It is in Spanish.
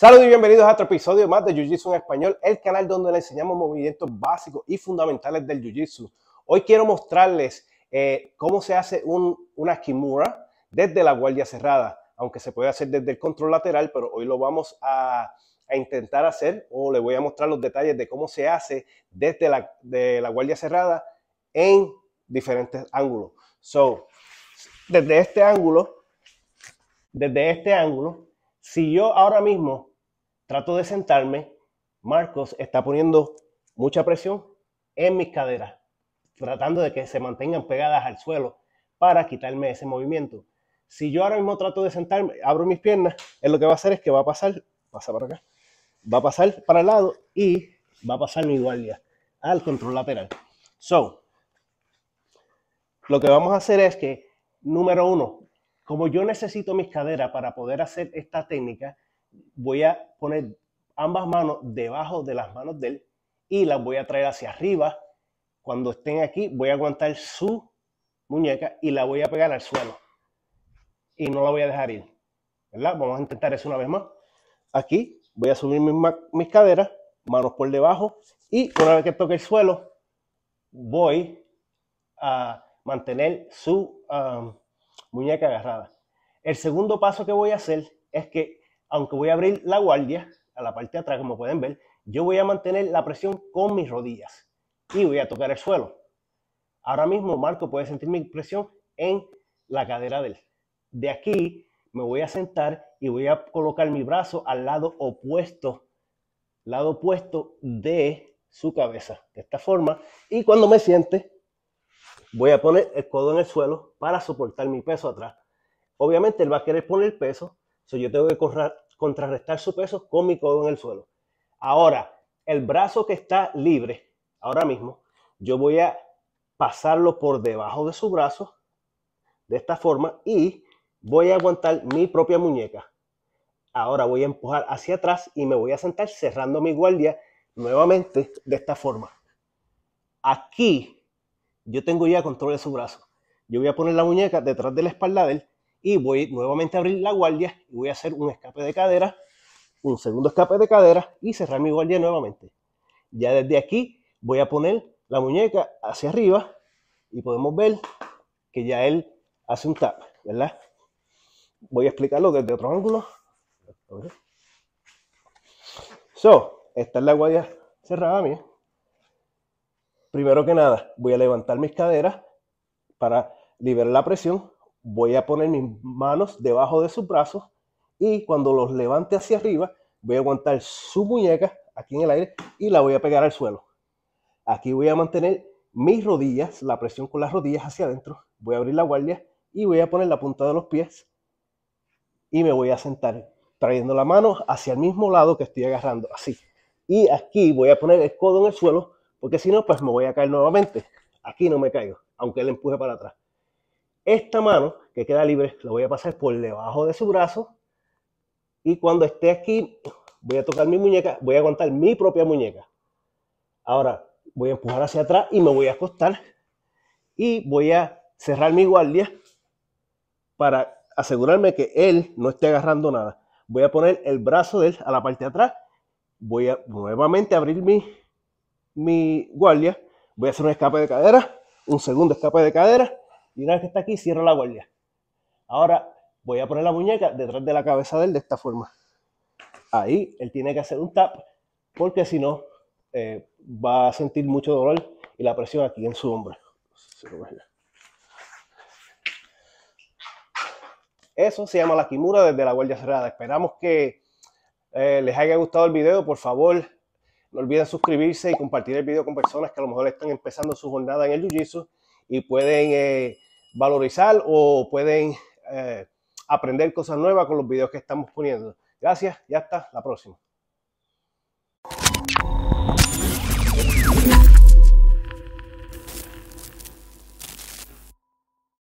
Saludos y bienvenidos a otro episodio más de Jiu-Jitsu en Español, el canal donde le enseñamos movimientos básicos y fundamentales del Jiu-Jitsu. Hoy quiero mostrarles eh, cómo se hace una Kimura desde la guardia cerrada, aunque se puede hacer desde el control lateral, pero hoy lo vamos a, intentar hacer o le voy a mostrar los detalles de cómo se hace desde la, de la guardia cerrada en diferentes ángulos. So, desde este ángulo, desde este ángulo, si yo ahora mismo trato de sentarme, Marcos está poniendo mucha presión en mis caderas, tratando de que se mantengan pegadas al suelo para quitarme ese movimiento. Si yo ahora mismo trato de sentarme, abro mis piernas, es lo que va a hacer es que va a pasar, pasa para acá, va a pasar para el lado y va a pasar mi guardia al control lateral. So, lo que vamos a hacer es que, número uno, como yo necesito mis caderas para poder hacer esta técnica, voy a poner ambas manos debajo de las manos de él y las voy a traer hacia arriba. Cuando estén aquí, voy a aguantar su muñeca y la voy a pegar al suelo. Y no la voy a dejar ir. ¿Verdad? Vamos a intentar eso una vez más. Aquí voy a subir mis, caderas, manos por debajo y una vez que toque el suelo, voy a mantener su um, muñeca agarrada. El segundo paso que voy a hacer es que, aunque voy a abrir la guardia a la parte de atrás, como pueden ver, yo voy a mantener la presión con mis rodillas y voy a tocar el suelo. Ahora mismo Marco puede sentir mi presión en la cadera de él. De aquí me voy a sentar y voy a colocar mi brazo al lado opuesto, lado opuesto de su cabeza, de esta forma. Y cuando me siente, voy a poner el codo en el suelo para soportar mi peso atrás. Obviamente él va a querer poner peso, so yo tengo que contrarrestar su peso con mi codo en el suelo. Ahora, el brazo que está libre, ahora mismo, yo voy a pasarlo por debajo de su brazo, de esta forma, y voy a aguantar mi propia muñeca. Ahora voy a empujar hacia atrás y me voy a sentar cerrando mi guardia nuevamente de esta forma. Aquí yo tengo ya control de su brazo. Yo voy a poner la muñeca detrás de la espalda de él y voy nuevamente a abrir la guardia y voy a hacer un escape de cadera, un segundo escape de cadera y cerrar mi guardia nuevamente. Ya desde aquí voy a poner la muñeca hacia arriba y podemos ver que ya él hace un tap, ¿verdad? Voy a explicarlo desde otro ángulo. So, esta es la guardia cerrada mía primero que nada, voy a levantar mis caderas para liberar la presión. Voy a poner mis manos debajo de sus brazos y cuando los levante hacia arriba, voy a aguantar su muñeca aquí en el aire y la voy a pegar al suelo. Aquí voy a mantener mis rodillas, la presión con las rodillas hacia adentro. Voy a abrir la guardia y voy a poner la punta de los pies y me voy a sentar trayendo la mano hacia el mismo lado que estoy agarrando, así. Y aquí voy a poner el codo en el suelo porque si no, pues me voy a caer nuevamente. Aquí no me caigo, aunque él empuje para atrás. Esta mano que queda libre la voy a pasar por debajo de su brazo y cuando esté aquí voy a tocar mi muñeca, voy a aguantar mi propia muñeca. Ahora voy a empujar hacia atrás y me voy a acostar y voy a cerrar mi guardia para asegurarme que él no esté agarrando nada. Voy a poner el brazo de él a la parte de atrás. Voy a nuevamente abrir mi mi guardia, voy a hacer un escape de cadera, un segundo escape de cadera, y una vez que está aquí, cierro la guardia. Ahora voy a poner la muñeca detrás de la cabeza de él de esta forma. Ahí él tiene que hacer un tap, porque si no, eh, va a sentir mucho dolor y la presión aquí en su hombro. Eso se llama la Kimura desde la guardia cerrada. Esperamos que eh, les haya gustado el video. Por favor, no olviden suscribirse y compartir el video con personas que a lo mejor están empezando su jornada en el Jiu-Jitsu y pueden eh, valorizar o pueden eh, aprender cosas nuevas con los videos que estamos poniendo. Gracias y hasta la próxima.